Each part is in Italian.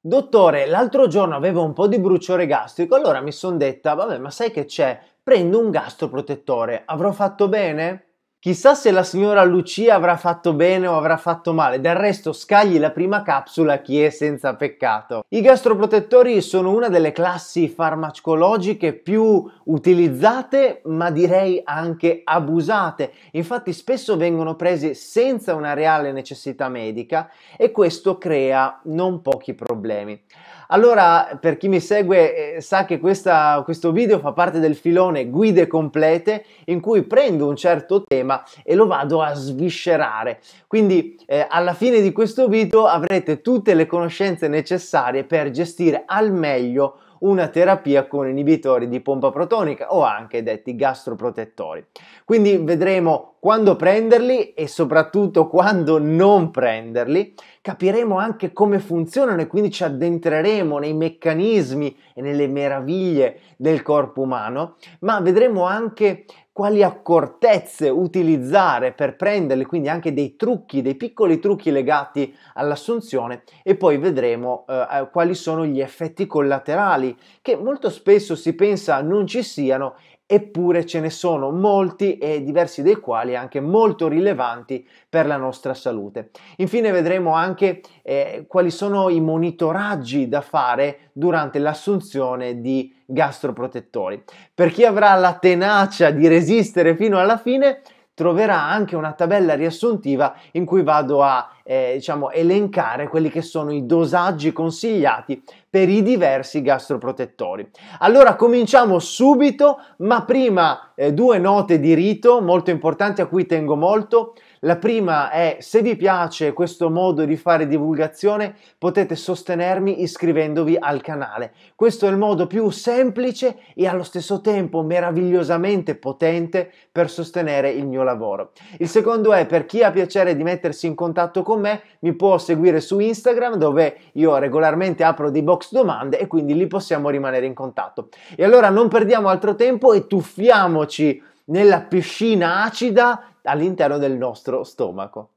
Dottore, l'altro giorno avevo un po' di bruciore gastrico, allora mi sono detta, vabbè, ma sai che c'è? Prendo un gastroprotettore, avrò fatto bene? Chissà se la signora Lucia avrà fatto bene o avrà fatto male, del resto scagli la prima capsula chi è senza peccato. I gastroprotettori sono una delle classi farmacologiche più utilizzate ma direi anche abusate, infatti spesso vengono presi senza una reale necessità medica e questo crea non pochi problemi. Allora, per chi mi segue eh, sa che questa, questo video fa parte del filone guide complete in cui prendo un certo tema e lo vado a sviscerare. Quindi eh, alla fine di questo video avrete tutte le conoscenze necessarie per gestire al meglio una terapia con inibitori di pompa protonica o anche detti gastroprotettori. Quindi vedremo quando prenderli e soprattutto quando non prenderli, capiremo anche come funzionano e quindi ci addentreremo nei meccanismi e nelle meraviglie del corpo umano, ma vedremo anche quali accortezze utilizzare per prenderli, quindi anche dei trucchi, dei piccoli trucchi legati all'assunzione e poi vedremo eh, eh quali sono gli effetti collaterali che molto spesso si pensa non ci siano eppure ce ne sono molti e diversi dei quali anche molto rilevanti per la nostra salute. Infine vedremo anche eh, quali sono i monitoraggi da fare durante l'assunzione di gastroprotettori. Per chi avrà la tenacia di resistere fino alla fine, troverà anche una tabella riassuntiva in cui vado a eh, diciamo, elencare quelli che sono i dosaggi consigliati per i diversi gastroprotettori. Allora cominciamo subito, ma prima eh, due note di rito molto importanti a cui tengo molto. La prima è se vi piace questo modo di fare divulgazione potete sostenermi iscrivendovi al canale. Questo è il modo più semplice e allo stesso tempo meravigliosamente potente per sostenere il mio lavoro. Il secondo è per chi ha piacere di mettersi in contatto con me mi può seguire su Instagram dove io regolarmente apro dei box domande e quindi lì possiamo rimanere in contatto. E allora non perdiamo altro tempo e tuffiamoci nella piscina acida all'interno del nostro stomaco.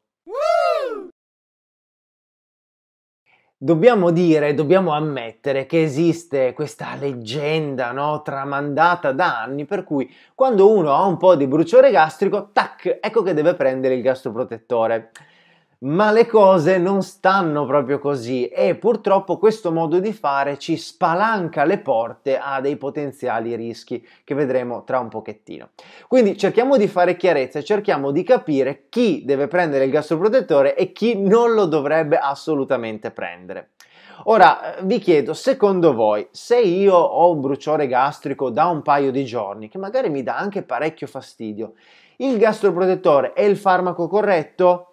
Dobbiamo dire, dobbiamo ammettere che esiste questa leggenda, no, tramandata da anni, per cui quando uno ha un po' di bruciore gastrico, tac, ecco che deve prendere il gastroprotettore ma le cose non stanno proprio così e purtroppo questo modo di fare ci spalanca le porte a dei potenziali rischi che vedremo tra un pochettino. Quindi cerchiamo di fare chiarezza e cerchiamo di capire chi deve prendere il gastroprotettore e chi non lo dovrebbe assolutamente prendere. Ora eh, vi chiedo, secondo voi, se io ho un bruciore gastrico da un paio di giorni, che magari mi dà anche parecchio fastidio, il gastroprotettore è il farmaco corretto?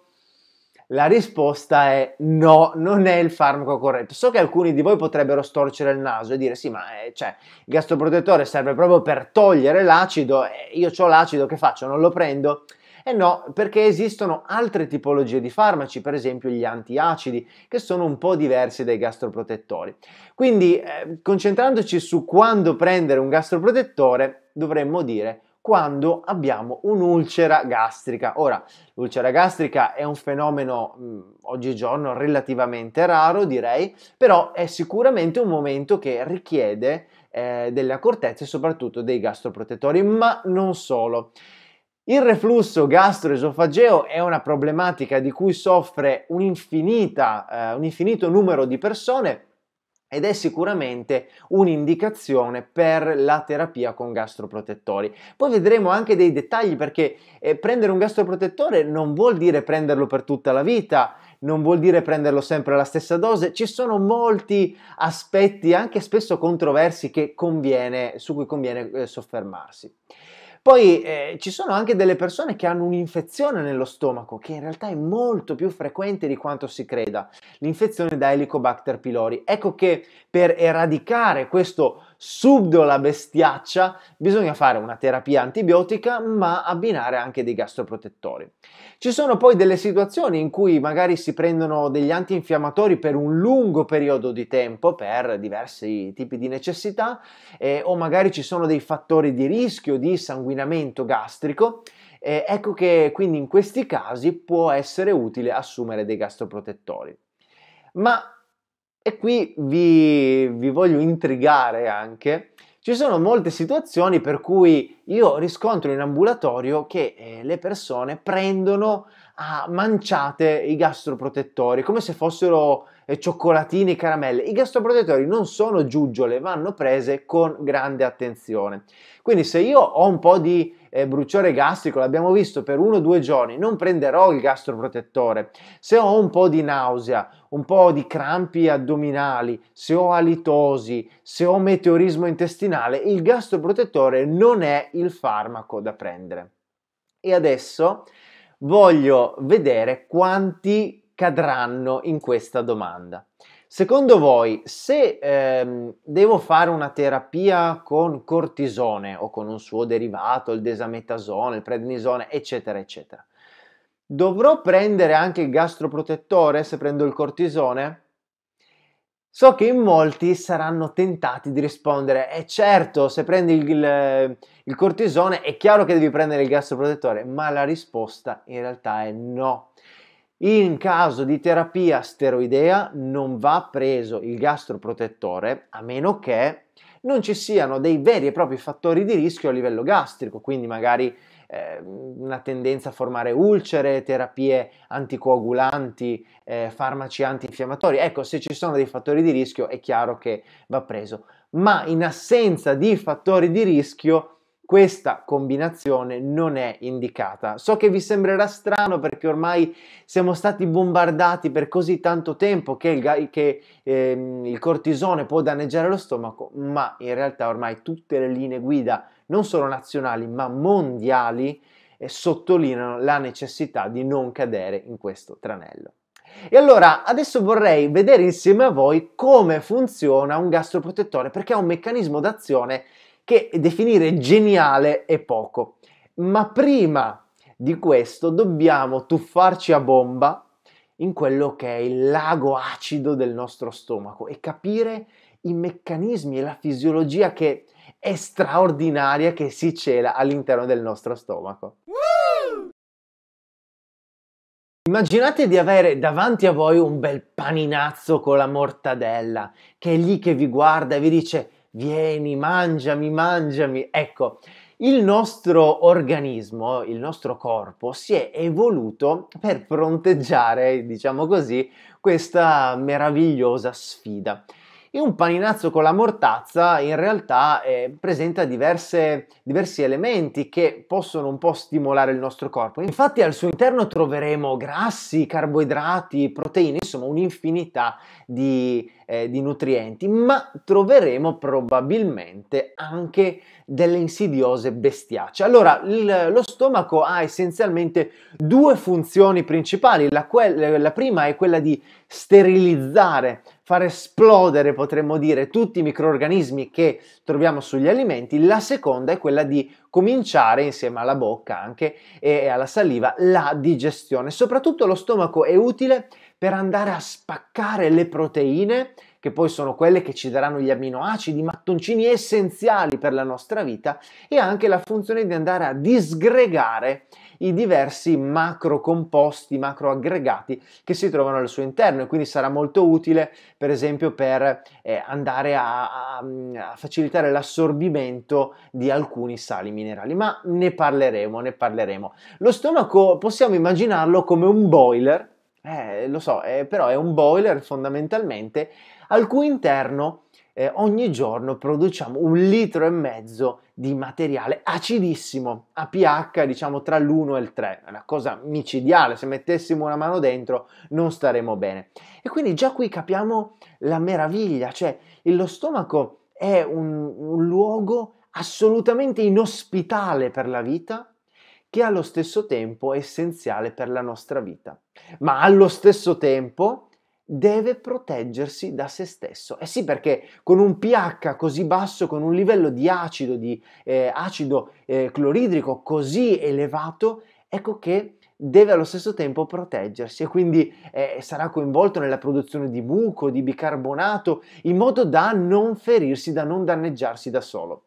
La risposta è no, non è il farmaco corretto. So che alcuni di voi potrebbero storcere il naso e dire sì, ma eh, cioè, il gastroprotettore serve proprio per togliere l'acido, e io ho l'acido, che faccio? Non lo prendo? Eh no, perché esistono altre tipologie di farmaci, per esempio gli antiacidi, che sono un po' diversi dai gastroprotettori. Quindi, eh, concentrandoci su quando prendere un gastroprotettore, dovremmo dire quando abbiamo un'ulcera gastrica. Ora, l'ulcera gastrica è un fenomeno mh, oggigiorno relativamente raro, direi, però è sicuramente un momento che richiede eh, delle accortezze, soprattutto dei gastroprotettori, ma non solo. Il reflusso gastroesofageo è una problematica di cui soffre un, eh, un infinito numero di persone ed è sicuramente un'indicazione per la terapia con gastroprotettori. Poi vedremo anche dei dettagli perché eh, prendere un gastroprotettore non vuol dire prenderlo per tutta la vita, non vuol dire prenderlo sempre alla stessa dose, ci sono molti aspetti anche spesso controversi conviene, su cui conviene eh, soffermarsi. Poi eh, ci sono anche delle persone che hanno un'infezione nello stomaco, che in realtà è molto più frequente di quanto si creda, l'infezione da Helicobacter pylori. Ecco che per eradicare questo subdola bestiaccia, bisogna fare una terapia antibiotica ma abbinare anche dei gastroprotettori. Ci sono poi delle situazioni in cui magari si prendono degli antinfiammatori per un lungo periodo di tempo, per diversi tipi di necessità, eh, o magari ci sono dei fattori di rischio di sanguinamento gastrico. Eh, ecco che quindi in questi casi può essere utile assumere dei gastroprotettori. Ma e qui vi, vi voglio intrigare anche ci sono molte situazioni per cui io riscontro in ambulatorio che eh, le persone prendono a manciate i gastroprotettori come se fossero cioccolatini caramelle. I gastroprotettori non sono giuggiole, vanno prese con grande attenzione. Quindi se io ho un po' di eh, bruciore gastrico, l'abbiamo visto per uno o due giorni, non prenderò il gastroprotettore. Se ho un po' di nausea, un po' di crampi addominali, se ho alitosi, se ho meteorismo intestinale, il gastroprotettore non è il farmaco da prendere. E adesso voglio vedere quanti cadranno in questa domanda. Secondo voi, se ehm, devo fare una terapia con cortisone o con un suo derivato, il desametasone, il prednisone, eccetera, eccetera, dovrò prendere anche il gastroprotettore se prendo il cortisone? So che in molti saranno tentati di rispondere, è eh, certo, se prendi il, il, il cortisone è chiaro che devi prendere il gastroprotettore, ma la risposta in realtà è no. In caso di terapia steroidea non va preso il gastroprotettore a meno che non ci siano dei veri e propri fattori di rischio a livello gastrico, quindi magari eh, una tendenza a formare ulcere, terapie anticoagulanti, eh, farmaci antinfiammatori. Ecco, se ci sono dei fattori di rischio è chiaro che va preso, ma in assenza di fattori di rischio questa combinazione non è indicata. So che vi sembrerà strano perché ormai siamo stati bombardati per così tanto tempo che il, che, ehm, il cortisone può danneggiare lo stomaco, ma in realtà ormai tutte le linee guida, non solo nazionali ma mondiali, eh, sottolineano la necessità di non cadere in questo tranello. E allora adesso vorrei vedere insieme a voi come funziona un gastroprotettore perché ha un meccanismo d'azione che definire geniale è poco. Ma prima di questo dobbiamo tuffarci a bomba in quello che è il lago acido del nostro stomaco e capire i meccanismi e la fisiologia che è straordinaria che si cela all'interno del nostro stomaco. Immaginate di avere davanti a voi un bel paninazzo con la mortadella, che è lì che vi guarda e vi dice vieni, mangiami, mangiami. Ecco, il nostro organismo, il nostro corpo si è evoluto per fronteggiare, diciamo così, questa meravigliosa sfida e un paninazzo con la mortazza in realtà eh, presenta diverse, diversi elementi che possono un po' stimolare il nostro corpo. Infatti al suo interno troveremo grassi, carboidrati, proteine, insomma un'infinità di, eh, di nutrienti, ma troveremo probabilmente anche delle insidiose bestiacce. Allora, il, lo stomaco ha essenzialmente due funzioni principali, la, que- la prima è quella di sterilizzare far esplodere, potremmo dire, tutti i microorganismi che troviamo sugli alimenti. La seconda è quella di cominciare, insieme alla bocca anche e alla saliva, la digestione. Soprattutto lo stomaco è utile per andare a spaccare le proteine, che poi sono quelle che ci daranno gli amminoacidi, mattoncini essenziali per la nostra vita, e anche la funzione di andare a disgregare i diversi macro composti, macro aggregati che si trovano al suo interno e quindi sarà molto utile per esempio per eh, andare a, a, a facilitare l'assorbimento di alcuni sali minerali, ma ne parleremo, ne parleremo. Lo stomaco possiamo immaginarlo come un boiler, eh, lo so, eh, però è un boiler fondamentalmente al cui interno eh, ogni giorno produciamo un litro e mezzo di materiale acidissimo a pH diciamo tra l'1 e il 3, è una cosa micidiale, se mettessimo una mano dentro non staremo bene. E quindi già qui capiamo la meraviglia, cioè lo stomaco è un, un luogo assolutamente inospitale per la vita, che allo stesso tempo è essenziale per la nostra vita, ma allo stesso tempo deve proteggersi da se stesso. Eh sì, perché con un pH così basso, con un livello di acido, di eh, acido eh, cloridrico così elevato, ecco che deve allo stesso tempo proteggersi e quindi eh, sarà coinvolto nella produzione di buco, di bicarbonato, in modo da non ferirsi, da non danneggiarsi da solo.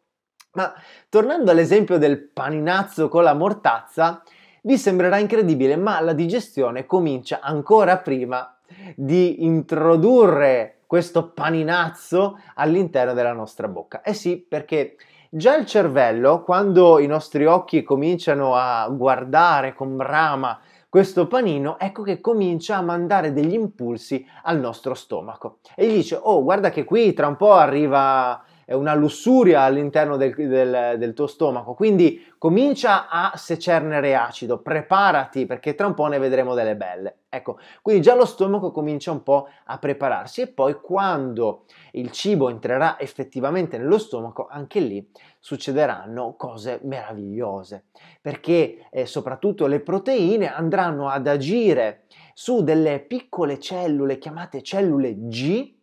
Ma tornando all'esempio del paninazzo con la mortazza, vi sembrerà incredibile, ma la digestione comincia ancora prima di introdurre questo paninazzo all'interno della nostra bocca. Eh sì, perché già il cervello, quando i nostri occhi cominciano a guardare con brama questo panino, ecco che comincia a mandare degli impulsi al nostro stomaco e gli dice: Oh, guarda che qui tra un po' arriva una lussuria all'interno del, del, del tuo stomaco. Quindi comincia a secernere acido, preparati perché tra un po' ne vedremo delle belle. Ecco, quindi già lo stomaco comincia un po' a prepararsi e poi quando il cibo entrerà effettivamente nello stomaco, anche lì succederanno cose meravigliose, perché eh, soprattutto le proteine andranno ad agire su delle piccole cellule chiamate cellule G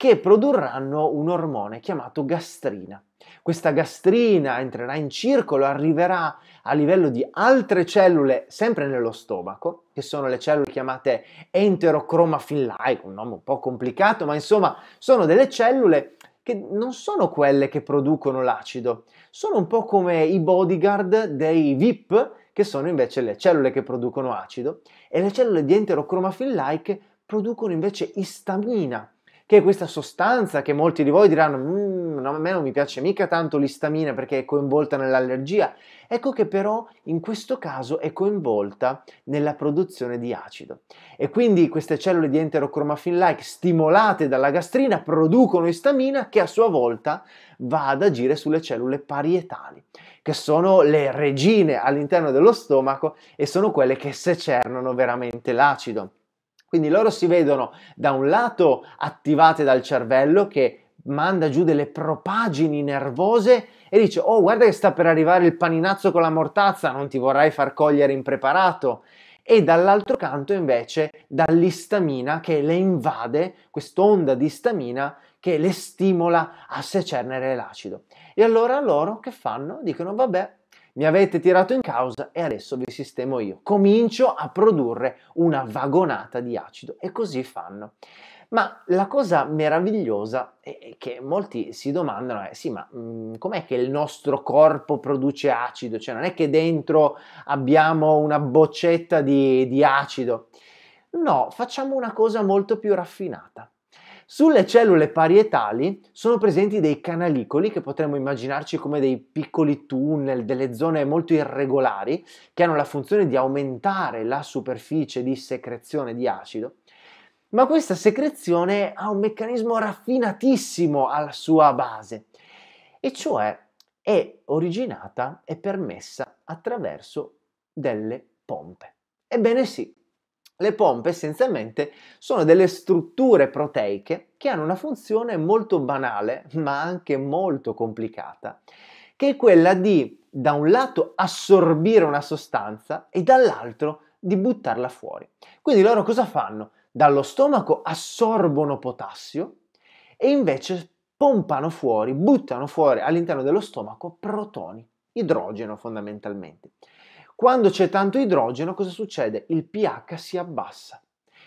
che produrranno un ormone chiamato gastrina. Questa gastrina entrerà in circolo, arriverà a livello di altre cellule sempre nello stomaco, che sono le cellule chiamate enterocromafillae, un nome un po' complicato, ma insomma sono delle cellule che non sono quelle che producono l'acido, sono un po' come i bodyguard dei VIP, che sono invece le cellule che producono acido, e le cellule di enterocromafillae che producono invece istamina, che è questa sostanza che molti di voi diranno mmm, no, a me non mi piace mica tanto l'istamina perché è coinvolta nell'allergia, ecco che però in questo caso è coinvolta nella produzione di acido e quindi queste cellule di enterochromafin-like stimolate dalla gastrina producono istamina che a sua volta va ad agire sulle cellule parietali, che sono le regine all'interno dello stomaco e sono quelle che secernono veramente l'acido. Quindi loro si vedono da un lato attivate dal cervello che manda giù delle propagini nervose e dice oh guarda che sta per arrivare il paninazzo con la mortazza, non ti vorrai far cogliere impreparato. E dall'altro canto invece dall'istamina che le invade, quest'onda di istamina che le stimola a secernere l'acido. E allora loro che fanno? Dicono vabbè, mi avete tirato in causa e adesso vi sistemo io. Comincio a produrre una vagonata di acido e così fanno. Ma la cosa meravigliosa è che molti si domandano è eh, sì, ma mh, mm, com'è che il nostro corpo produce acido? Cioè non è che dentro abbiamo una boccetta di, di acido. No, facciamo una cosa molto più raffinata. Sulle cellule parietali sono presenti dei canalicoli che potremmo immaginarci come dei piccoli tunnel, delle zone molto irregolari che hanno la funzione di aumentare la superficie di secrezione di acido. Ma questa secrezione ha un meccanismo raffinatissimo alla sua base, e cioè è originata e permessa attraverso delle pompe. Ebbene sì, le pompe essenzialmente sono delle strutture proteiche che hanno una funzione molto banale ma anche molto complicata, che è quella di da un lato assorbire una sostanza e dall'altro di buttarla fuori. Quindi loro cosa fanno? Dallo stomaco assorbono potassio e invece pompano fuori, buttano fuori all'interno dello stomaco protoni, idrogeno fondamentalmente. Quando c'è tanto idrogeno, cosa succede? Il pH si abbassa.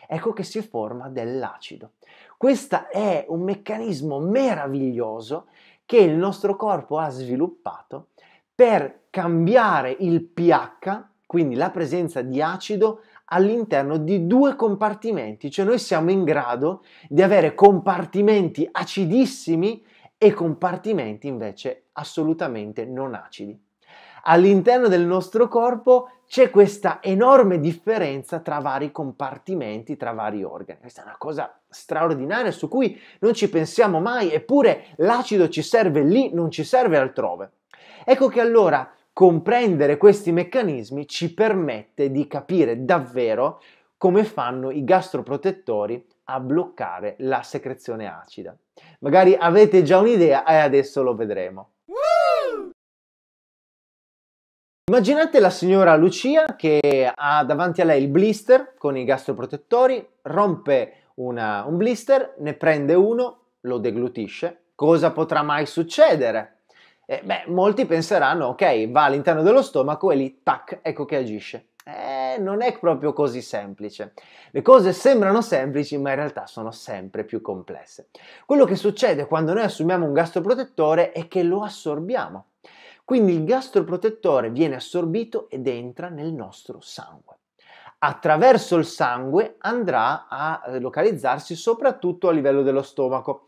Ecco che si forma dell'acido. Questo è un meccanismo meraviglioso che il nostro corpo ha sviluppato per cambiare il pH, quindi la presenza di acido, all'interno di due compartimenti, cioè noi siamo in grado di avere compartimenti acidissimi e compartimenti invece assolutamente non acidi all'interno del nostro corpo c'è questa enorme differenza tra vari compartimenti, tra vari organi. Questa è una cosa straordinaria su cui non ci pensiamo mai, eppure l'acido ci serve lì, non ci serve altrove. Ecco che allora comprendere questi meccanismi ci permette di capire davvero come fanno i gastroprotettori a bloccare la secrezione acida. Magari avete già un'idea e adesso lo vedremo. Immaginate la signora Lucia che ha davanti a lei il blister con i gastroprotettori, rompe una, un blister, ne prende uno, lo deglutisce. Cosa potrà mai succedere? Eh, beh, molti penseranno, ok, va all'interno dello stomaco e lì, tac, ecco che agisce. Eh, non è proprio così semplice. Le cose sembrano semplici, ma in realtà sono sempre più complesse. Quello che succede quando noi assumiamo un gastroprotettore è che lo assorbiamo quindi il gastroprotettore viene assorbito ed entra nel nostro sangue. Attraverso il sangue andrà a eh, localizzarsi soprattutto a livello dello stomaco.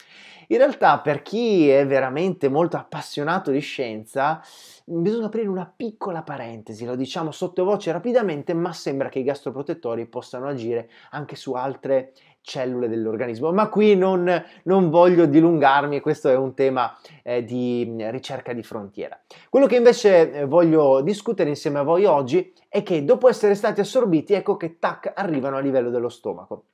In realtà per chi è veramente molto appassionato di scienza mm, bisogna aprire una piccola parentesi, lo diciamo sottovoce rapidamente, ma sembra che i gastroprotettori possano agire anche su altre cellule dell'organismo. Ma qui non, non voglio dilungarmi, questo è un tema eh, di ricerca di frontiera. Quello che invece eh, voglio discutere insieme a voi oggi è che dopo essere stati assorbiti, ecco che tac, arrivano a livello dello stomaco.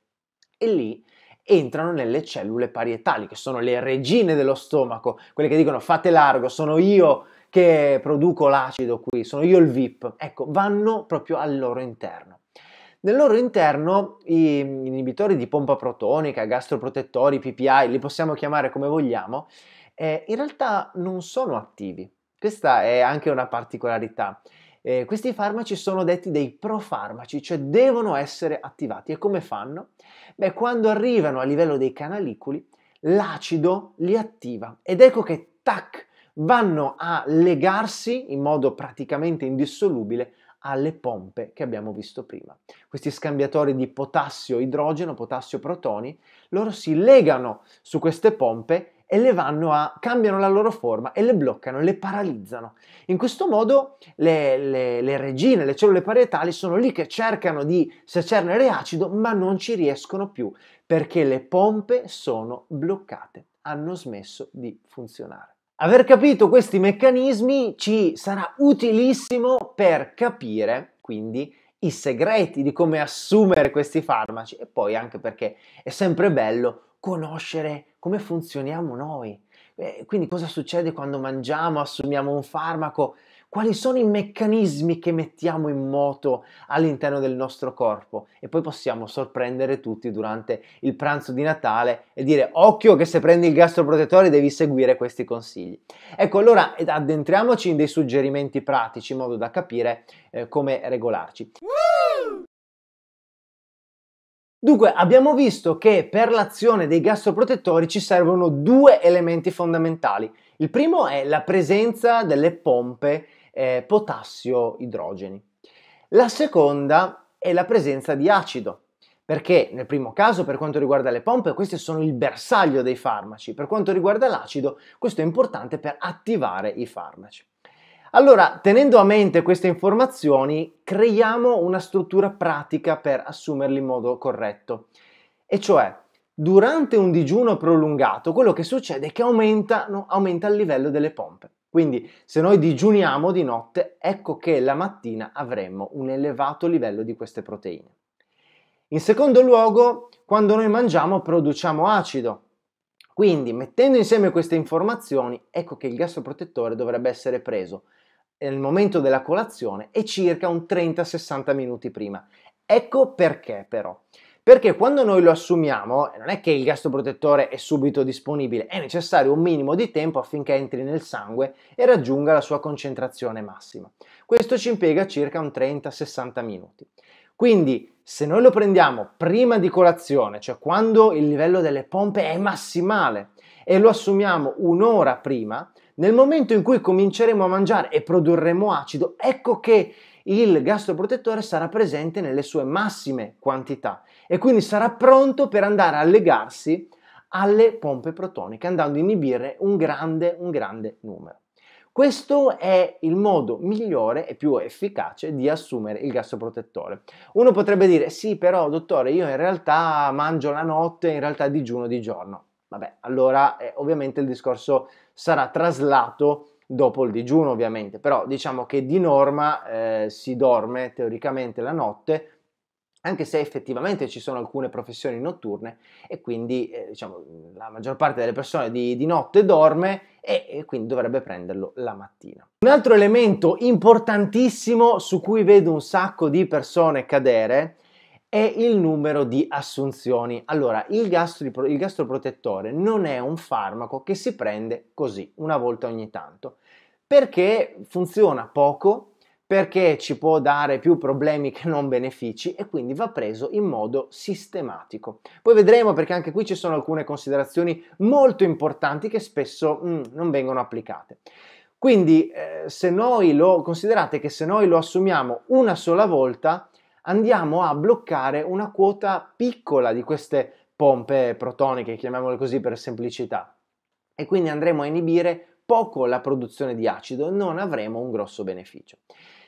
E lì entrano nelle cellule parietali, che sono le regine dello stomaco, quelle che dicono fate largo, sono io che produco l'acido qui, sono io il VIP. Ecco, vanno proprio al loro interno. Nel loro interno i inibitori di pompa protonica, gastroprotettori, PPI, li possiamo chiamare come vogliamo, eh, in realtà non sono attivi. Questa è anche una particolarità. Eh, questi farmaci sono detti dei profarmaci, cioè devono essere attivati. E come fanno? Beh, quando arrivano a livello dei canaliculi, l'acido li attiva ed ecco che tac vanno a legarsi in modo praticamente indissolubile alle pompe che abbiamo visto prima. Questi scambiatori di potassio idrogeno, potassio protoni, loro si legano su queste pompe e le vanno a cambiano la loro forma e le bloccano, le paralizzano. In questo modo le, le, le regine, le cellule parietali sono lì che cercano di secernere acido, ma non ci riescono più perché le pompe sono bloccate, hanno smesso di funzionare. Aver capito questi meccanismi ci sarà utilissimo per capire, quindi, i segreti di come assumere questi farmaci e poi anche perché è sempre bello conoscere come funzioniamo noi. Eh, quindi cosa succede quando mangiamo, assumiamo un farmaco? quali sono i meccanismi che mettiamo in moto all'interno del nostro corpo e poi possiamo sorprendere tutti durante il pranzo di Natale e dire occhio che se prendi il gastroprotettore devi seguire questi consigli. Ecco allora addentriamoci in dei suggerimenti pratici in modo da capire eh, come regolarci. Dunque, abbiamo visto che per l'azione dei gastroprotettori ci servono due elementi fondamentali. Il primo è la presenza delle pompe eh, potassio idrogeni. La seconda è la presenza di acido, perché nel primo caso per quanto riguarda le pompe queste sono il bersaglio dei farmaci, per quanto riguarda l'acido questo è importante per attivare i farmaci. Allora, tenendo a mente queste informazioni, creiamo una struttura pratica per assumerli in modo corretto. E cioè, durante un digiuno prolungato, quello che succede è che aumenta il livello delle pompe. Quindi se noi digiuniamo di notte, ecco che la mattina avremmo un elevato livello di queste proteine. In secondo luogo, quando noi mangiamo produciamo acido. Quindi mettendo insieme queste informazioni, ecco che il gasto protettore dovrebbe essere preso nel momento della colazione e circa un 30-60 minuti prima. Ecco perché però. Perché quando noi lo assumiamo, non è che il gasto è subito disponibile, è necessario un minimo di tempo affinché entri nel sangue e raggiunga la sua concentrazione massima. Questo ci impiega circa un 30-60 minuti. Quindi, se noi lo prendiamo prima di colazione, cioè quando il livello delle pompe è massimale, e lo assumiamo un'ora prima, nel momento in cui cominceremo a mangiare e produrremo acido, ecco che il gastroprotettore sarà presente nelle sue massime quantità e quindi sarà pronto per andare a legarsi alle pompe protoniche, andando a inibire un grande, un grande numero. Questo è il modo migliore e più efficace di assumere il gastroprotettore. Uno potrebbe dire, sì però dottore, io in realtà mangio la notte, in realtà digiuno di giorno. Vabbè, allora eh, ovviamente il discorso sarà traslato dopo il digiuno ovviamente, però diciamo che di norma eh, si dorme teoricamente la notte, anche se effettivamente ci sono alcune professioni notturne e quindi eh, diciamo, la maggior parte delle persone di, di notte dorme e, e, quindi dovrebbe prenderlo la mattina. Un altro elemento importantissimo su cui vedo un sacco di persone cadere è il numero di assunzioni. Allora, il, gastro, il gastroprotettore non è un farmaco che si prende così una volta ogni tanto perché funziona poco, perché ci può dare più problemi che non benefici e quindi va preso in modo sistematico. Poi vedremo perché anche qui ci sono alcune considerazioni molto importanti che spesso mm, non vengono applicate. Quindi eh, se noi lo considerate che se noi lo assumiamo una sola volta andiamo a bloccare una quota piccola di queste pompe protoniche, chiamiamole così per semplicità. E quindi andremo a inibire poco la produzione di acido, non avremo un grosso beneficio.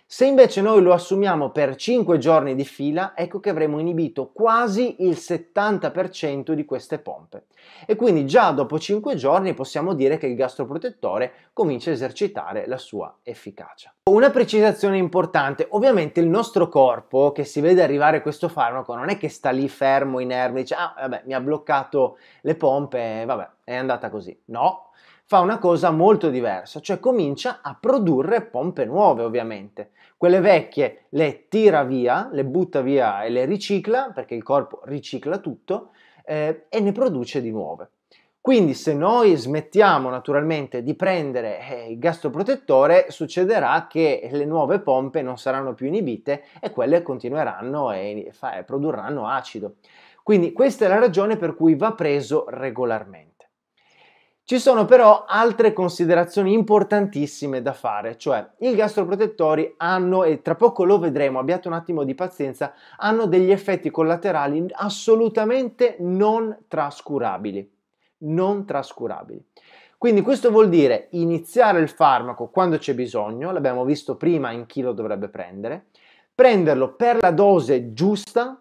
Se invece noi lo assumiamo per 5 giorni di fila, ecco che avremo inibito quasi il 70% di queste pompe. E quindi già dopo 5 giorni possiamo dire che il gastroprotettore comincia a esercitare la sua efficacia. Una precisazione importante, ovviamente il nostro corpo che si vede arrivare questo farmaco non è che sta lì fermo, inerme, dice ah vabbè mi ha bloccato le pompe, vabbè è andata così. No, fa una cosa molto diversa, cioè comincia a produrre pompe nuove ovviamente. Quelle vecchie le tira via, le butta via e le ricicla, perché il corpo ricicla tutto, eh, e ne produce di nuove. Quindi se noi smettiamo naturalmente di prendere eh, il gastroprotettore succederà che le nuove pompe non saranno più inibite e quelle continueranno e, fa, e produrranno acido. Quindi questa è la ragione per cui va preso regolarmente. Ci sono però altre considerazioni importantissime da fare, cioè i gastroprotettori hanno, e tra poco lo vedremo, abbiate un attimo di pazienza, hanno degli effetti collaterali assolutamente non trascurabili. Non trascurabili. Quindi questo vuol dire iniziare il farmaco quando c'è bisogno, l'abbiamo visto prima in chi lo dovrebbe prendere, prenderlo per la dose giusta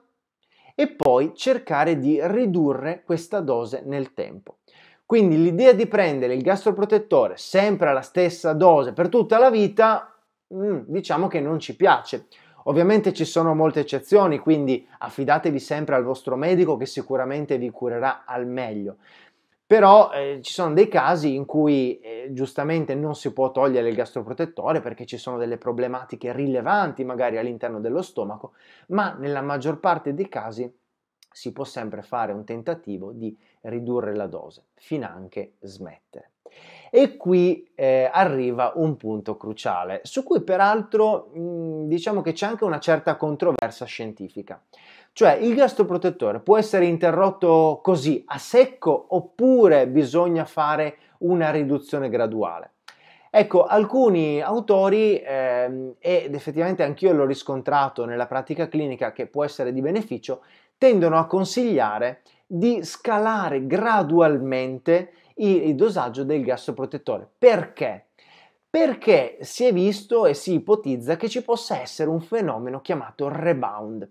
e poi cercare di ridurre questa dose nel tempo. Quindi l'idea di prendere il gastroprotettore sempre alla stessa dose per tutta la vita, mm, diciamo che non ci piace. Ovviamente ci sono molte eccezioni, quindi affidatevi sempre al vostro medico che sicuramente vi curerà al meglio. Però eh, ci sono dei casi in cui eh, giustamente non si può togliere il gastroprotettore perché ci sono delle problematiche rilevanti magari all'interno dello stomaco, ma nella maggior parte dei casi si può sempre fare un tentativo di ridurre la dose, fin anche smettere. E qui eh, arriva un punto cruciale, su cui peraltro mh, diciamo che c'è anche una certa controversia scientifica. Cioè il gastroprotettore può essere interrotto così, a secco, oppure bisogna fare una riduzione graduale. Ecco, alcuni autori, ehm, ed effettivamente anch'io l'ho riscontrato nella pratica clinica che può essere di beneficio, tendono a consigliare di scalare gradualmente il dosaggio del gas protettore. Perché? Perché si è visto e si ipotizza che ci possa essere un fenomeno chiamato rebound.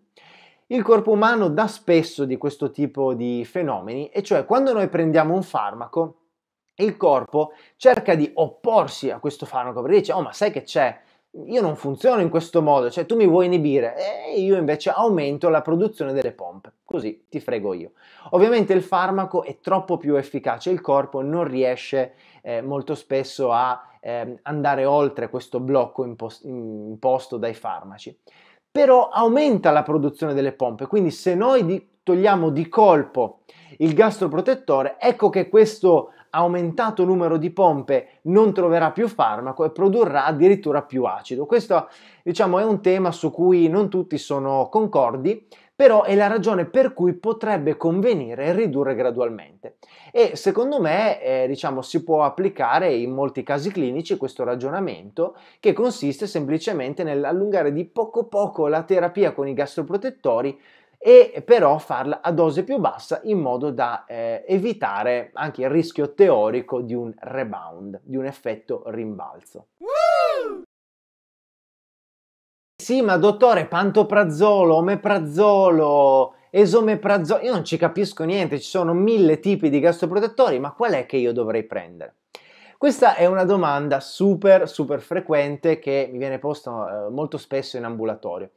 Il corpo umano dà spesso di questo tipo di fenomeni, e cioè quando noi prendiamo un farmaco, il corpo cerca di opporsi a questo farmaco perché dice: Oh, ma sai che c'è? io non funziono in questo modo, cioè tu mi vuoi inibire e io invece aumento la produzione delle pompe, così ti frego io. Ovviamente il farmaco è troppo più efficace, il corpo non riesce eh, molto spesso a eh, andare oltre questo blocco imposto, dai farmaci, però aumenta la produzione delle pompe, quindi se noi di, togliamo di colpo il gastroprotettore, ecco che questo aumentato numero di pompe non troverà più farmaco e produrrà addirittura più acido. Questo diciamo è un tema su cui non tutti sono concordi, però è la ragione per cui potrebbe convenire ridurre gradualmente. E secondo me, eh, diciamo, si può applicare in molti casi clinici questo ragionamento che consiste semplicemente nell'allungare di poco poco la terapia con i gastroprotettori e però farla a dose più bassa in modo da eh, evitare anche il rischio teorico di un rebound, di un effetto rimbalzo. Sì, ma dottore, pantoprazolo, omeprazzolo, esomeprazolo, io non ci capisco niente, ci sono mille tipi di gastroprotettori, ma qual è che io dovrei prendere? Questa è una domanda super, super frequente che mi viene posta eh, molto spesso in ambulatorio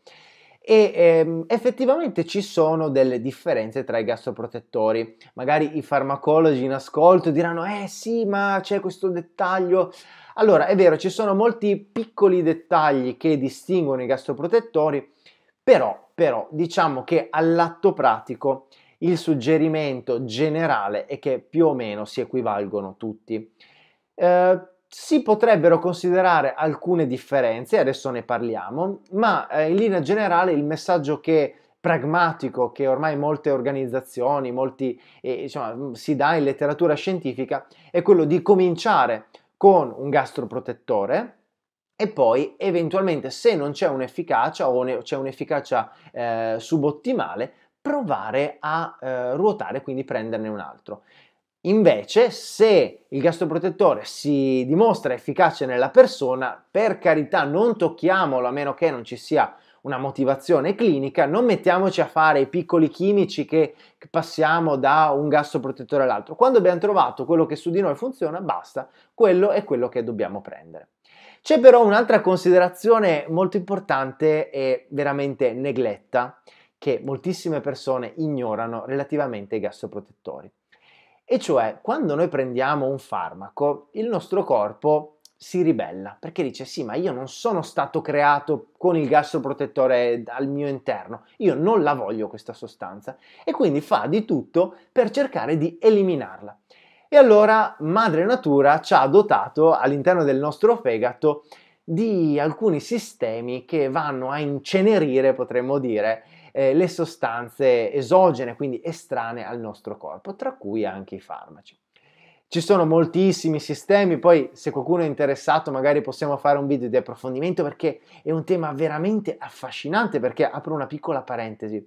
e ehm, effettivamente ci sono delle differenze tra i gastroprotettori. Magari i farmacologi in ascolto diranno eh sì ma c'è questo dettaglio. Allora è vero ci sono molti piccoli dettagli che distinguono i gastroprotettori però, però diciamo che all'atto pratico il suggerimento generale è che più o meno si equivalgono tutti. Eh, si potrebbero considerare alcune differenze, adesso ne parliamo, ma eh, in linea generale il messaggio che pragmatico che ormai molte organizzazioni, molti, eh, diciamo, si dà in letteratura scientifica è quello di cominciare con un gastroprotettore e poi eventualmente se non c'è un'efficacia o ne- c'è un'efficacia eh, subottimale provare a eh, ruotare, quindi prenderne un altro. Invece, se il gastroprotettore si dimostra efficace nella persona, per carità non tocchiamolo a meno che non ci sia una motivazione clinica, non mettiamoci a fare i piccoli chimici che passiamo da un gastroprotettore all'altro. Quando abbiamo trovato quello che su di noi funziona, basta, quello è quello che dobbiamo prendere. C'è però un'altra considerazione molto importante e veramente negletta che moltissime persone ignorano relativamente ai gastroprotettori. E cioè, quando noi prendiamo un farmaco, il nostro corpo si ribella perché dice sì, ma io non sono stato creato con il gastroprotettore al mio interno, io non la voglio questa sostanza e quindi fa di tutto per cercare di eliminarla. E allora madre natura ci ha dotato all'interno del nostro fegato di alcuni sistemi che vanno a incenerire, potremmo dire, eh, le sostanze esogene, quindi estranee al nostro corpo, tra cui anche i farmaci. Ci sono moltissimi sistemi, poi se qualcuno è interessato magari possiamo fare un video di approfondimento perché è un tema veramente affascinante perché apro una piccola parentesi.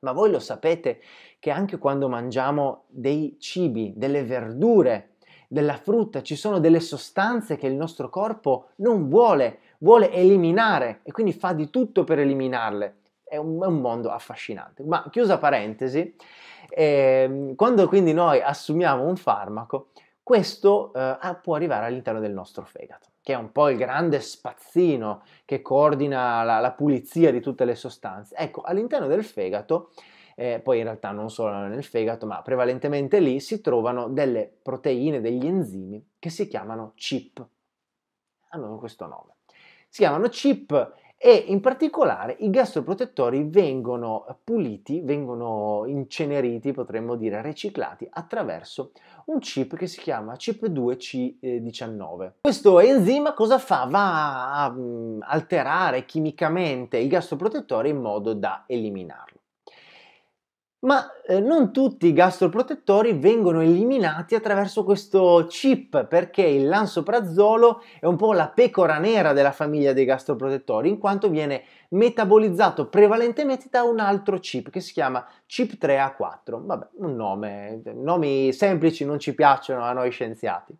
Ma voi lo sapete che anche quando mangiamo dei cibi, delle verdure, della frutta, ci sono delle sostanze che il nostro corpo non vuole, vuole eliminare e quindi fa di tutto per eliminarle è un, è un mondo affascinante. Ma chiusa parentesi, eh, quando quindi noi assumiamo un farmaco, questo eh, può arrivare all'interno del nostro fegato, che è un po' il grande spazzino che coordina la, la pulizia di tutte le sostanze. Ecco, all'interno del fegato, eh, poi in realtà non solo nel fegato, ma prevalentemente lì si trovano delle proteine, degli enzimi che si chiamano CIP. Hanno questo nome. Si chiamano CIP e in particolare i gastroprotettori vengono puliti, vengono inceneriti, potremmo dire riciclati attraverso un chip che si chiama chip 2C19. Questo enzima cosa fa? Va a mm, alterare chimicamente il gastroprotettore in modo da eliminarlo ma eh, non tutti i gastroprotettori vengono eliminati attraverso questo chip perché il lansoprazolo è un po' la pecora nera della famiglia dei gastroprotettori in quanto viene metabolizzato prevalentemente da un altro chip che si chiama chip 3A4. Vabbè, un nome, nomi semplici non ci piacciono a noi scienziati.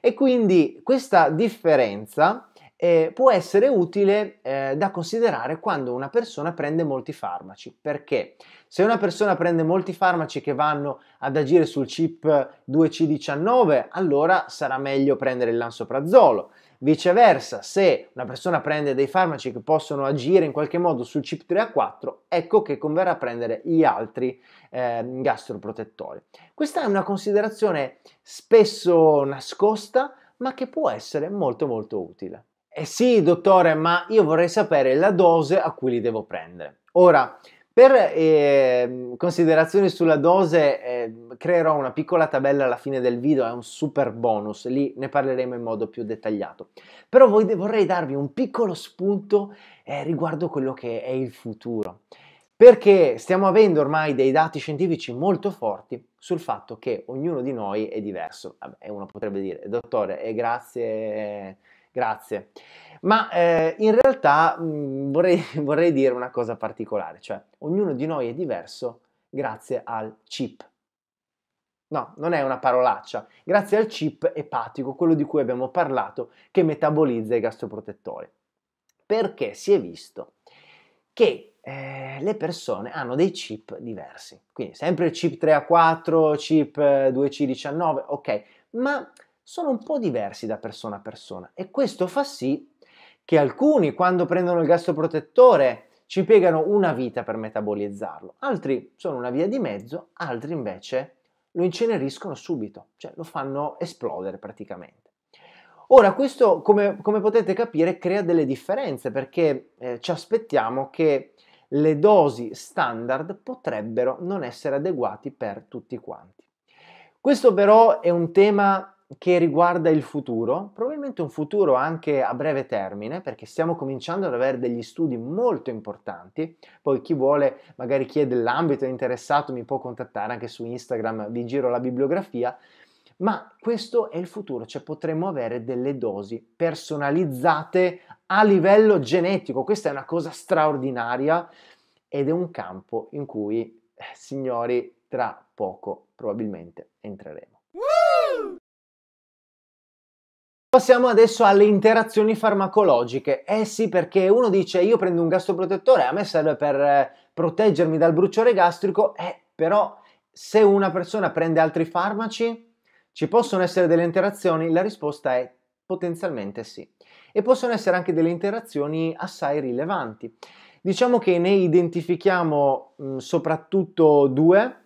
E quindi questa differenza eh, può essere utile eh, da considerare quando una persona prende molti farmaci. Perché se una persona prende molti farmaci che vanno ad agire sul chip 2C19, allora sarà meglio prendere il lansoprazolo. Viceversa, se una persona prende dei farmaci che possono agire in qualche modo sul chip 3A4, ecco che converrà prendere gli altri eh, gastroprotettori. Questa è una considerazione spesso nascosta, ma che può essere molto molto utile. Eh sì, dottore, ma io vorrei sapere la dose a cui li devo prendere. Ora, per eh, considerazioni sulla dose eh, creerò una piccola tabella alla fine del video, è un super bonus, lì ne parleremo in modo più dettagliato. Però vorrei darvi un piccolo spunto eh, riguardo quello che è il futuro, perché stiamo avendo ormai dei dati scientifici molto forti sul fatto che ognuno di noi è diverso. E uno potrebbe dire, dottore, eh, grazie Grazie. Ma eh, in realtà mh, mm, vorrei, vorrei dire una cosa particolare, cioè ognuno di noi è diverso grazie al chip. No, non è una parolaccia. Grazie al chip epatico, quello di cui abbiamo parlato, che metabolizza i gastroprotettori. Perché si è visto che eh, le persone hanno dei chip diversi. Quindi sempre il chip 3A4, chip 2C19, eh, ok, ma sono un po' diversi da persona a persona e questo fa sì che alcuni quando prendono il gastroprotettore ci piegano una vita per metabolizzarlo, altri sono una via di mezzo, altri invece lo inceneriscono subito, cioè lo fanno esplodere praticamente. Ora, questo come, come potete capire crea delle differenze perché eh, ci aspettiamo che le dosi standard potrebbero non essere adeguati per tutti quanti. Questo però è un tema che riguarda il futuro, probabilmente un futuro anche a breve termine, perché stiamo cominciando ad avere degli studi molto importanti. Poi chi vuole, magari chi è dell'ambito è interessato, mi può contattare anche su Instagram, vi giro la bibliografia. Ma questo è il futuro, cioè potremmo avere delle dosi personalizzate a livello genetico. Questa è una cosa straordinaria ed è un campo in cui, eh, signori, tra poco probabilmente entreremo. Passiamo adesso alle interazioni farmacologiche. Eh sì, perché uno dice io prendo un gastroprotettore, a me serve per eh, proteggermi dal bruciore gastrico, eh, però se una persona prende altri farmaci ci possono essere delle interazioni? La risposta è potenzialmente sì. E possono essere anche delle interazioni assai rilevanti. Diciamo che ne identifichiamo mh, soprattutto due,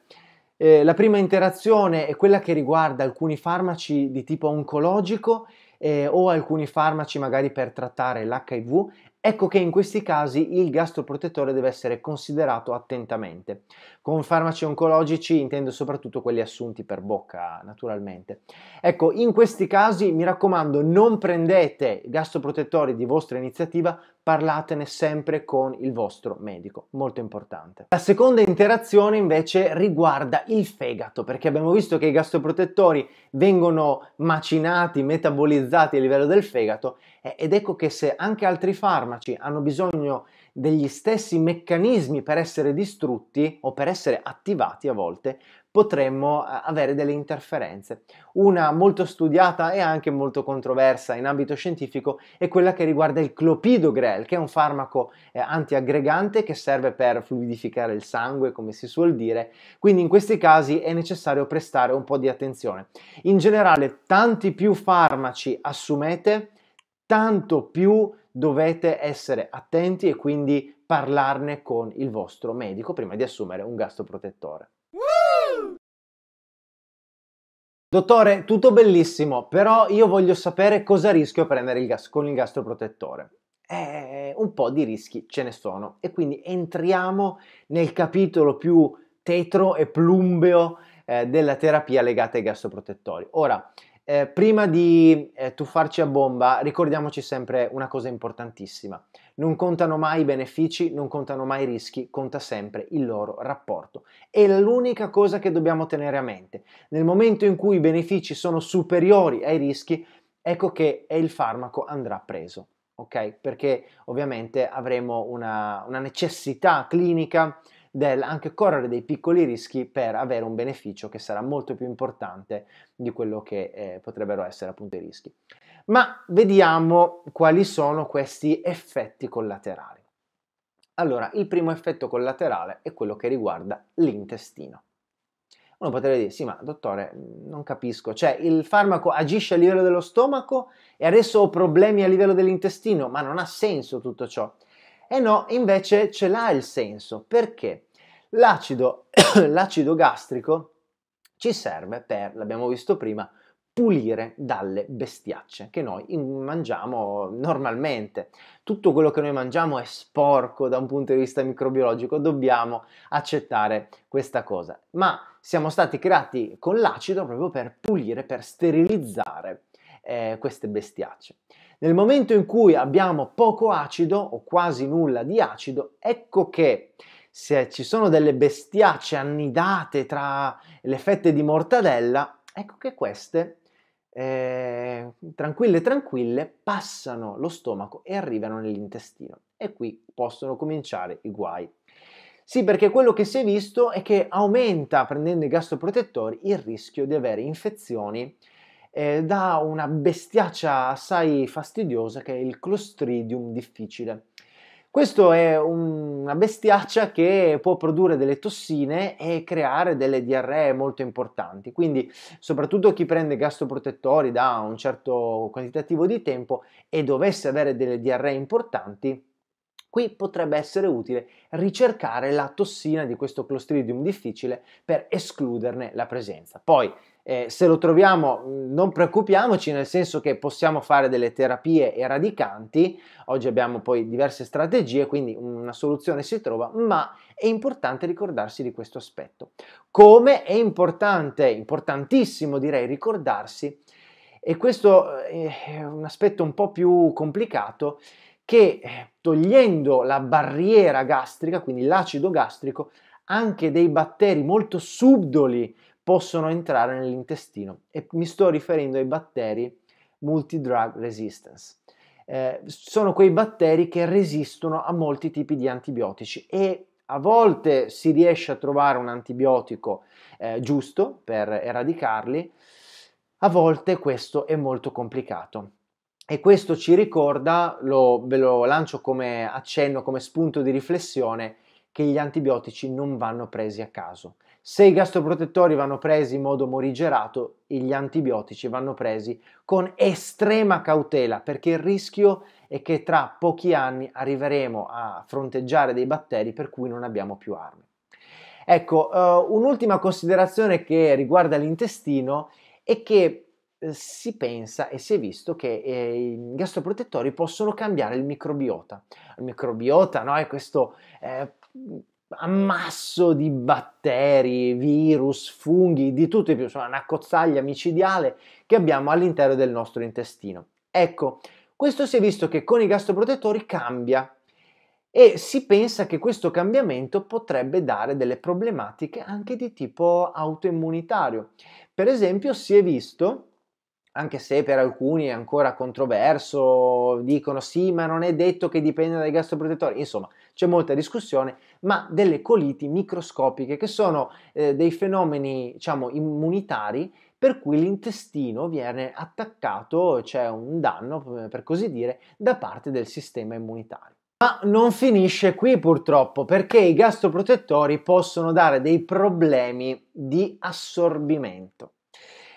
eh, la prima interazione è quella che riguarda alcuni farmaci di tipo oncologico eh, o alcuni farmaci magari per trattare l'HIV, ecco che in questi casi il gastroprotettore deve essere considerato attentamente. Con farmaci oncologici intendo soprattutto quelli assunti per bocca, naturalmente. Ecco, in questi casi mi raccomando non prendete gastroprotettori di vostra iniziativa parlatene sempre con il vostro medico, molto importante. La seconda interazione invece riguarda il fegato, perché abbiamo visto che i gastroprotettori vengono macinati, metabolizzati a livello del fegato ed ecco che se anche altri farmaci hanno bisogno degli stessi meccanismi per essere distrutti o per essere attivati a volte, potremmo eh, avere delle interferenze. Una molto studiata e anche molto controversa in ambito scientifico è quella che riguarda il clopidogrel, che è un farmaco eh, antiaggregante che serve per fluidificare il sangue, come si suol dire, quindi in questi casi è necessario prestare un po' di attenzione. In generale, tanti più farmaci assumete, tanto più dovete essere attenti e quindi parlarne con il vostro medico prima di assumere un gastroprotettore. Dottore, tutto bellissimo, però io voglio sapere cosa rischio a prendere il gas con il gastroprotettore. Eh, un po' di rischi ce ne sono e quindi entriamo nel capitolo più tetro e plumbeo eh, della terapia legata ai gastroprotettori. Ora, eh, prima di eh, tuffarci a bomba, ricordiamoci sempre una cosa importantissima. Non contano mai i benefici, non contano mai i rischi, conta sempre il loro rapporto. È l'unica cosa che dobbiamo tenere a mente. Nel momento in cui i benefici sono superiori ai rischi, ecco che il farmaco andrà preso. ok? Perché ovviamente avremo una, una necessità clinica del anche correre dei piccoli rischi per avere un beneficio che sarà molto più importante di quello che eh, potrebbero essere appunto i rischi. Ma vediamo quali sono questi effetti collaterali. Allora, il primo effetto collaterale è quello che riguarda l'intestino. Uno potrebbe dire, sì ma dottore, non capisco, cioè il farmaco agisce a livello dello stomaco e adesso ho problemi a livello dell'intestino, ma non ha senso tutto ciò. E no, invece ce l'ha il senso, perché l'acido, l'acido gastrico ci serve per, l'abbiamo visto prima, pulire dalle bestiacce che noi mangiamo normalmente. Tutto quello che noi mangiamo è sporco da un punto di vista microbiologico, dobbiamo accettare questa cosa. Ma siamo stati creati con l'acido proprio per pulire, per sterilizzare eh, queste bestiacce. Nel momento in cui abbiamo poco acido o quasi nulla di acido, ecco che se ci sono delle bestiacce annidate tra le fette di mortadella, ecco che queste eh, tranquille tranquille passano lo stomaco e arrivano nell'intestino e qui possono cominciare i guai. Sì, perché quello che si è visto è che aumenta prendendo i gastroprotettori il rischio di avere infezioni eh, da una bestiaccia assai fastidiosa che è il Clostridium difficile. Questo è un, una bestiaccia che può produrre delle tossine e creare delle diarree molto importanti, quindi soprattutto chi prende gastroprotettori da un certo quantitativo di tempo e dovesse avere delle diarree importanti, Qui potrebbe essere utile ricercare la tossina di questo Clostridium difficile per escluderne la presenza. Poi eh, se lo troviamo mm, non preoccupiamoci nel senso che possiamo fare delle terapie eradicanti, oggi abbiamo poi diverse strategie, quindi una soluzione si trova, ma è importante ricordarsi di questo aspetto. Come è importante, importantissimo direi, ricordarsi, e questo eh, è un aspetto un po' più complicato, che eh, togliendo la barriera gastrica, quindi l'acido gastrico, anche dei batteri molto subdoli, possono entrare nell'intestino e mi sto riferendo ai batteri multidrug resistance. Eh, sono quei batteri che resistono a molti tipi di antibiotici e a volte si riesce a trovare un antibiotico eh, giusto per eradicarli, a volte questo è molto complicato. E questo ci ricorda, lo, ve lo lancio come accenno, come spunto di riflessione, che gli antibiotici non vanno presi a caso. Se i gastroprotettori vanno presi in modo morigerato, gli antibiotici vanno presi con estrema cautela perché il rischio è che tra pochi anni arriveremo a fronteggiare dei batteri per cui non abbiamo più armi. Ecco, uh, un'ultima considerazione che riguarda l'intestino è che eh, si pensa e si è visto che eh, i gastroprotettori possono cambiare il microbiota. Il microbiota no, è questo eh, ammasso di batteri, virus, funghi, di tutto e più, insomma una cozzaglia micidiale che abbiamo all'interno del nostro intestino. Ecco, questo si è visto che con i gastroprotettori cambia e si pensa che questo cambiamento potrebbe dare delle problematiche anche di tipo autoimmunitario. Per esempio si è visto anche se per alcuni è ancora controverso, dicono sì, ma non è detto che dipenda dai gastroprotettori. Insomma, c'è molta discussione, ma delle coliti microscopiche che sono eh, dei fenomeni diciamo, immunitari per cui l'intestino viene attaccato, c'è cioè un danno per così dire da parte del sistema immunitario. Ma non finisce qui purtroppo perché i gastroprotettori possono dare dei problemi di assorbimento.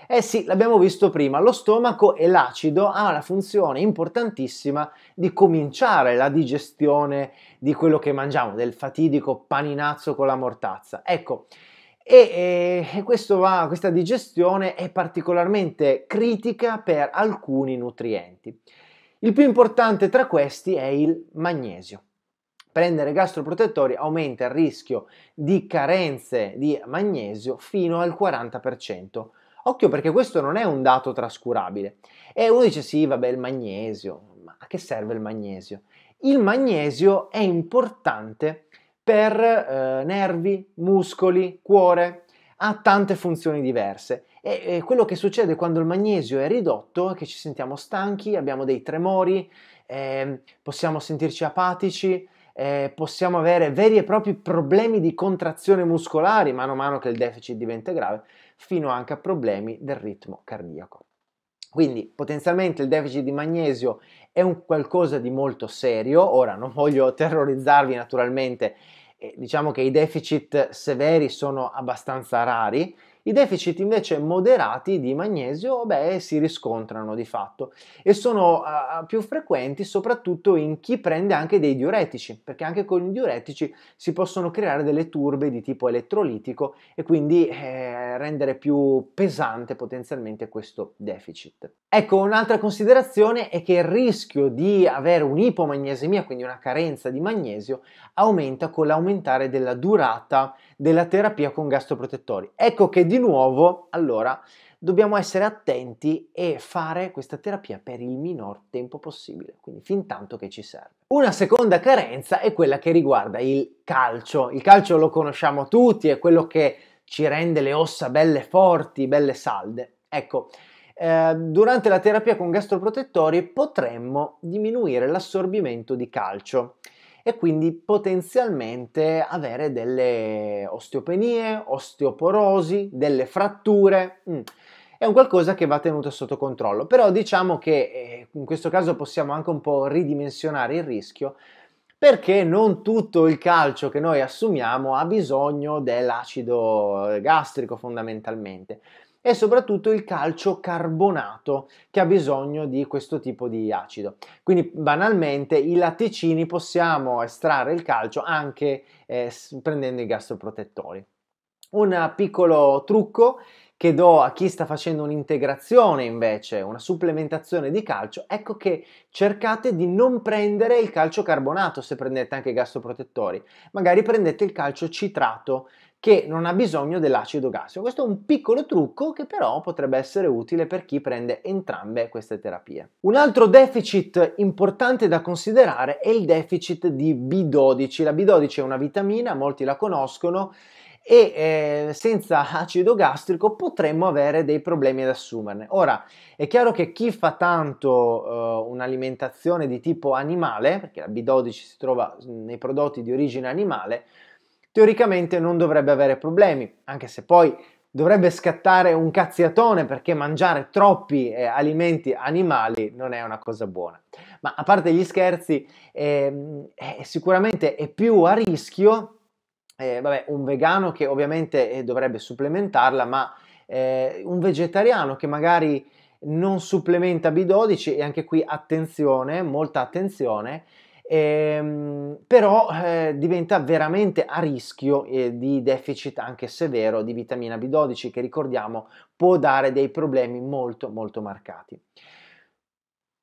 Eh sì, l'abbiamo visto prima, lo stomaco e l'acido ha la funzione importantissima di cominciare la digestione di quello che mangiamo, del fatidico paninazzo con la mortazza. Ecco, e, e va, questa digestione è particolarmente critica per alcuni nutrienti. Il più importante tra questi è il magnesio. Prendere gastroprotettori aumenta il rischio di carenze di magnesio fino al 40%. Occhio perché questo non è un dato trascurabile. E uno dice sì, vabbè, il magnesio, ma a che serve il magnesio? Il magnesio è importante per eh, nervi, muscoli, cuore, ha tante funzioni diverse e, quello che succede quando il magnesio è ridotto è che ci sentiamo stanchi, abbiamo dei tremori, eh, possiamo sentirci apatici, eh, possiamo avere veri e propri problemi di contrazione muscolari mano a mano che il deficit diventa grave fino anche a problemi del ritmo cardiaco. Quindi potenzialmente il deficit di magnesio è un qualcosa di molto serio, ora non voglio terrorizzarvi naturalmente, diciamo che i deficit severi sono abbastanza rari, i deficit invece moderati di magnesio beh, si riscontrano di fatto e sono uh, più frequenti soprattutto in chi prende anche dei diuretici, perché anche con i diuretici si possono creare delle turbe di tipo elettrolitico e quindi eh, rendere più pesante potenzialmente questo deficit. Ecco, un'altra considerazione è che il rischio di avere un'ipomagnesemia, quindi una carenza di magnesio, aumenta con l'aumentare della durata della terapia con gastroprotettori. Ecco che di nuovo, allora, dobbiamo essere attenti e fare questa terapia per il minor tempo possibile, quindi fin tanto che ci serve. Una seconda carenza è quella che riguarda il calcio. Il calcio lo conosciamo tutti, è quello che ci rende le ossa belle forti, belle salde. Ecco, eh, durante la terapia con gastroprotettori potremmo diminuire l'assorbimento di calcio e quindi potenzialmente avere delle osteopenie, osteoporosi, delle fratture. Mm è un qualcosa che va tenuto sotto controllo. Però diciamo che eh, in questo caso possiamo anche un po' ridimensionare il rischio perché non tutto il calcio che noi assumiamo ha bisogno dell'acido eh, gastrico fondamentalmente e soprattutto il calcio carbonato che ha bisogno di questo tipo di acido. Quindi banalmente i latticini possiamo estrarre il calcio anche eh, prendendo i gastroprotettori. Un piccolo trucco che do a chi sta facendo un'integrazione invece, una supplementazione di calcio, ecco che cercate di non prendere il calcio carbonato se prendete anche i gastroprotettori, magari prendete il calcio citrato che non ha bisogno dell'acido gaseo. Questo è un piccolo trucco che però potrebbe essere utile per chi prende entrambe queste terapie. Un altro deficit importante da considerare è il deficit di B12. La B12 è una vitamina, molti la conoscono e eh, senza acido gastrico potremmo avere dei problemi ad assumerne. Ora, è chiaro che chi fa tanto eh, un'alimentazione di tipo animale, perché la B12 si trova nei prodotti di origine animale, teoricamente non dovrebbe avere problemi, anche se poi dovrebbe scattare un cazziatone perché mangiare troppi eh, alimenti animali non è una cosa buona. Ma a parte gli scherzi, eh, eh, sicuramente è più a rischio eh, vabbè, un vegano che ovviamente eh, dovrebbe supplementarla, ma eh, un vegetariano che magari non supplementa B12 e anche qui attenzione, molta attenzione, ehm, però eh, diventa veramente a rischio eh, di deficit anche severo di vitamina B12 che ricordiamo può dare dei problemi molto molto marcati.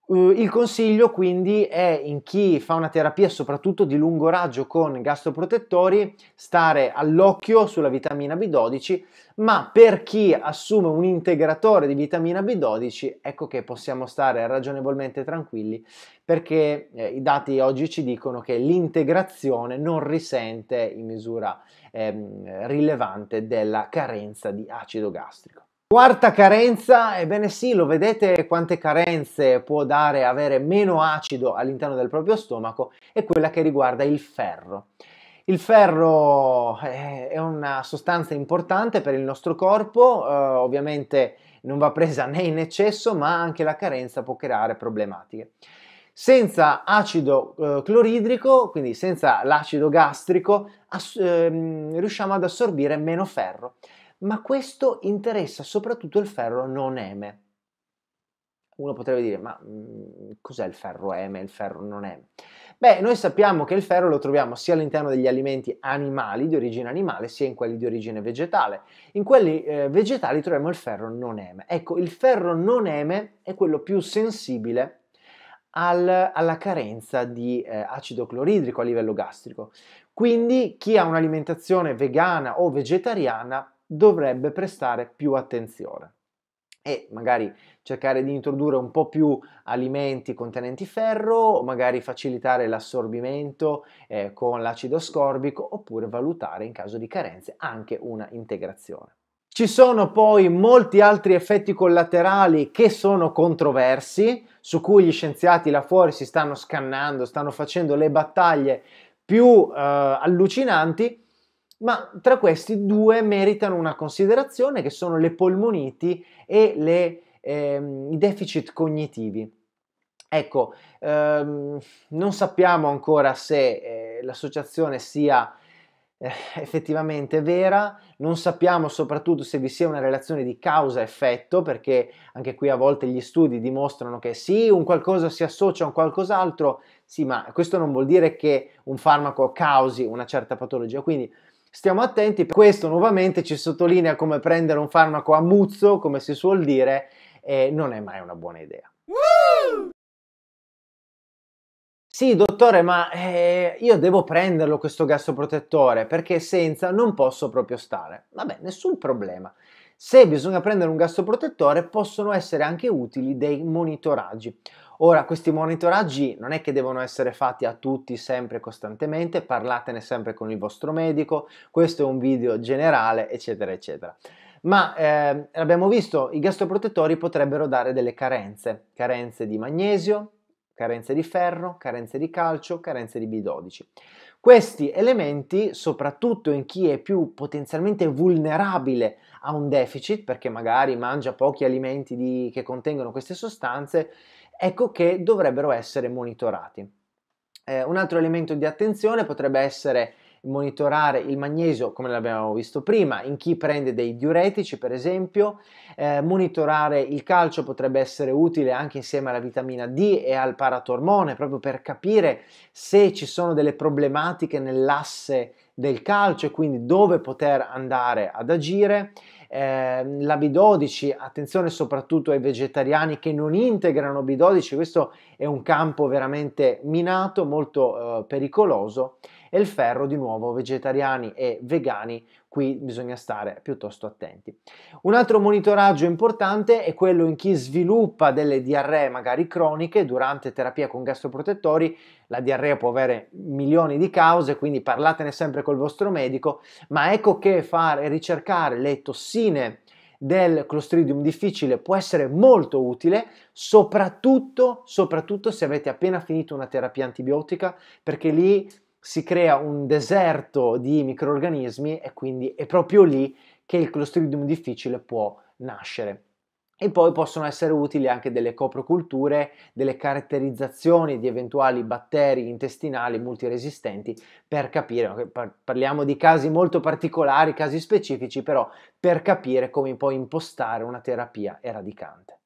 Eh, il consiglio quindi è in chi fa una terapia soprattutto di lungo raggio con gastroprotettori stare all'occhio sulla vitamina B12, ma per chi assume un integratore di vitamina B12 ecco che possiamo stare ragionevolmente tranquilli perché eh, i dati oggi ci dicono che l'integrazione non risente in misura eh, rilevante della carenza di acido gastrico. Quarta carenza, ebbene sì, lo vedete quante carenze può dare avere meno acido all'interno del proprio stomaco, è quella che riguarda il ferro. Il ferro eh, è una sostanza importante per il nostro corpo, eh, ovviamente non va presa né in eccesso, ma anche la carenza può creare problematiche. Senza acido eh, cloridrico, quindi senza l'acido gastrico, eh, riusciamo ad assorbire meno ferro ma questo interessa soprattutto il ferro non eme. Uno potrebbe dire, ma mh, mhmm, cos'è il ferro eme il ferro non eme? Beh, noi sappiamo che il ferro lo troviamo sia all'interno degli alimenti animali di origine animale, sia in quelli di origine vegetale. In quelli eh, vegetali troviamo il ferro non eme. Ecco, il ferro non eme è quello più sensibile alla carenza di eh, acido cloridrico a livello gastrico. Quindi chi ha un'alimentazione vegana o vegetariana dovrebbe prestare più attenzione e magari cercare di introdurre un po' più alimenti contenenti ferro, magari facilitare l'assorbimento eh, con l'acido ascorbico oppure valutare in caso di carenze anche una integrazione. Ci sono poi molti altri effetti collaterali che sono controversi, su cui gli scienziati là fuori si stanno scannando, stanno facendo le battaglie più eh, allucinanti, ma tra questi due meritano una considerazione che sono le polmoniti e le, ehm, i deficit cognitivi. Ecco, ehm, non sappiamo ancora se eh, l'associazione sia eh, effettivamente vera, non sappiamo soprattutto se vi sia una relazione di causa-effetto, perché anche qui a volte gli studi dimostrano che sì, un qualcosa si associa a un qualcos'altro, sì, ma questo non vuol dire che un farmaco causi una certa patologia, quindi Stiamo attenti, questo nuovamente ci sottolinea come prendere un farmaco a muzzo, come si suol dire, e non è mai una buona idea. Woo! Sì, dottore, ma eh, io devo prenderlo questo gassoprotettore perché senza non posso proprio stare. Vabbè, nessun problema. Se bisogna prendere un gastroprotettore possono essere anche utili dei monitoraggi. Ora, questi monitoraggi non è che devono essere fatti a tutti sempre costantemente, parlatene sempre con il vostro medico, questo è un video generale, eccetera, eccetera. Ma eh, abbiamo visto, i gastroprotettori potrebbero dare delle carenze, carenze di magnesio, carenze di ferro, carenze di calcio, carenze di B12. Questi elementi, soprattutto in chi è più potenzialmente vulnerabile ha un deficit perché magari mangia pochi alimenti di, che contengono queste sostanze, ecco che dovrebbero essere monitorati. Eh, un altro elemento di attenzione potrebbe essere monitorare il magnesio, come l'abbiamo visto prima, in chi prende dei diuretici, per esempio, eh, monitorare il calcio potrebbe essere utile anche insieme alla vitamina D e al paratormone, proprio per capire se ci sono delle problematiche nell'asse del calcio e quindi dove poter andare ad agire eh, la B12, attenzione soprattutto ai vegetariani che non integrano B12, questo è un campo veramente minato, molto eh, pericoloso, e il ferro di nuovo vegetariani e vegani qui bisogna stare piuttosto attenti. Un altro monitoraggio importante è quello in chi sviluppa delle diarree magari croniche durante terapia con gastroprotettori. La diarrea può avere milioni di cause, quindi parlatene sempre col vostro medico, ma ecco che fare ricercare le tossine del Clostridium difficile può essere molto utile, soprattutto, soprattutto se avete appena finito una terapia antibiotica, perché lì si crea un deserto di microorganismi e quindi è proprio lì che il Clostridium difficile può nascere. E poi possono essere utili anche delle coproculture, delle caratterizzazioni di eventuali batteri intestinali multiresistenti per capire, parliamo di casi molto particolari, casi specifici, però per capire come poi impostare una terapia eradicante.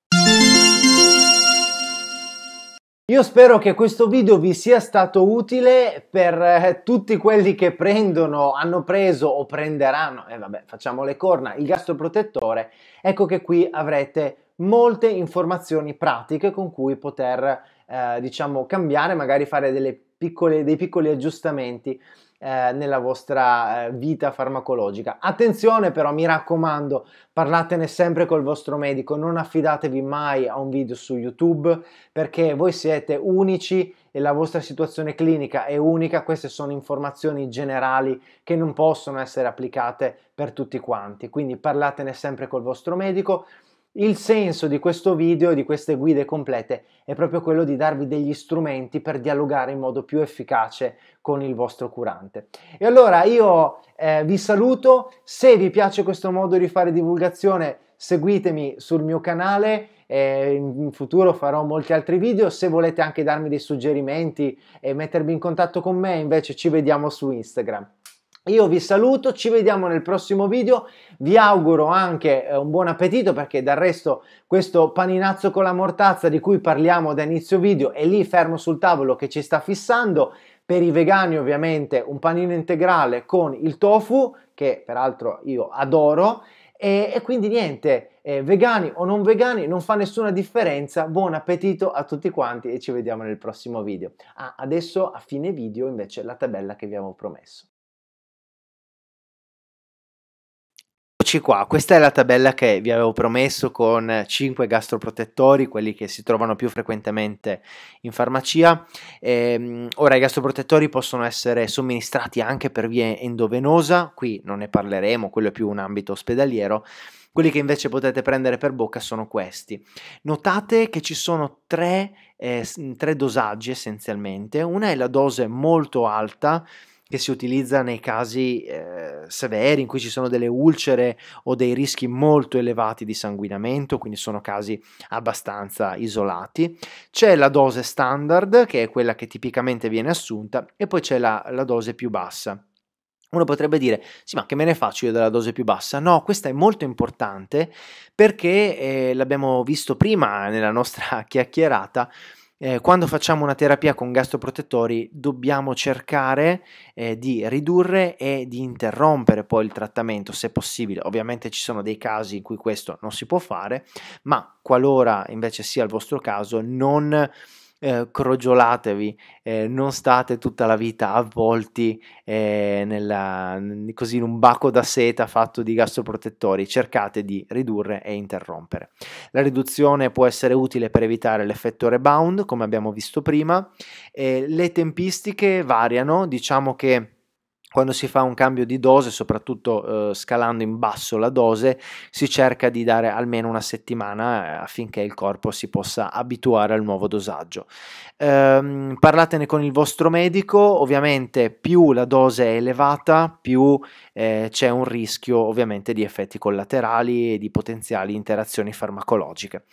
Io spero che questo video vi sia stato utile per eh, tutti quelli che prendono, hanno preso o prenderanno, e eh vabbè facciamo le corna, il gastroprotettore, ecco che qui avrete molte informazioni pratiche con cui poter eh, diciamo cambiare, magari fare piccole, dei piccoli aggiustamenti eh, nella vostra eh, vita farmacologica. Attenzione però, mi raccomando, parlatene sempre col vostro medico, non affidatevi mai a un video su YouTube perché voi siete unici e la vostra situazione clinica è unica, queste sono informazioni generali che non possono essere applicate per tutti quanti, quindi parlatene sempre col vostro medico. Il senso di questo video di queste guide complete è proprio quello di darvi degli strumenti per dialogare in modo più efficace con il vostro curante. E allora io eh, vi saluto, se vi piace questo modo di fare divulgazione seguitemi sul mio canale, eh, in futuro farò molti altri video, se volete anche darmi dei suggerimenti e mettervi in contatto con me invece ci vediamo su Instagram. Io vi saluto, ci vediamo nel prossimo video, vi auguro anche eh, un buon appetito perché del resto questo paninazzo con la mortazza di cui parliamo da inizio video è lì fermo sul tavolo che ci sta fissando, per i vegani ovviamente un panino integrale con il tofu che peraltro io adoro e, e quindi niente, eh, vegani o non vegani non fa nessuna differenza, buon appetito a tutti quanti e ci vediamo nel prossimo video. Ah, adesso a fine video invece la tabella che vi avevo promesso. Eccoci qua, questa è la tabella che vi avevo promesso con 5 gastroprotettori, quelli che si trovano più frequentemente in farmacia. E, ehm, ora i gastroprotettori possono essere somministrati anche per via endovenosa, qui non ne parleremo, quello è più un ambito ospedaliero. Quelli che invece potete prendere per bocca sono questi. Notate che ci sono tre, eh, tre dosaggi essenzialmente, una è la dose molto alta, che si utilizza nei casi eh, severi in cui ci sono delle ulcere o dei rischi molto elevati di sanguinamento, quindi sono casi abbastanza isolati. C'è la dose standard, che è quella che tipicamente viene assunta, e poi c'è la, la dose più bassa, uno potrebbe dire, sì, ma che me ne faccio io della dose più bassa? No, questa è molto importante perché eh, l'abbiamo visto prima nella nostra chiacchierata, eh, quando facciamo una terapia con gastroprotettori dobbiamo cercare eh, di ridurre e di interrompere poi il trattamento se possibile. Ovviamente ci sono dei casi in cui questo non si può fare, ma qualora invece sia il vostro caso non eh, crogiolatevi, eh, non state tutta la vita avvolti eh, nella, così in un baco da seta fatto di gastroprotettori, cercate di ridurre e interrompere. La riduzione può essere utile per evitare l'effetto rebound, come abbiamo visto prima, le tempistiche variano, diciamo che quando si fa un cambio di dose, soprattutto eh, scalando in basso la dose, si cerca di dare almeno una settimana eh, affinché il corpo si possa abituare al nuovo dosaggio. Ehm, parlatene con il vostro medico, ovviamente più la dose è elevata, più eh, c'è un rischio ovviamente di effetti collaterali e di potenziali interazioni farmacologiche.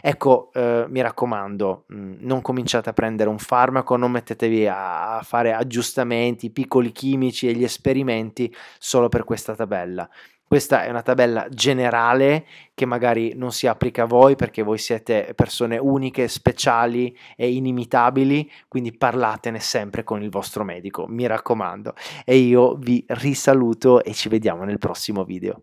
Ecco, eh, mi raccomando, mm, non cominciate a prendere un farmaco, non mettetevi a fare aggiustamenti, piccoli chimici degli esperimenti solo per questa tabella. Questa è una tabella generale che magari non si applica a voi perché voi siete persone uniche, speciali e inimitabili, quindi parlatene sempre con il vostro medico, mi raccomando. E io vi risaluto e ci vediamo nel prossimo video.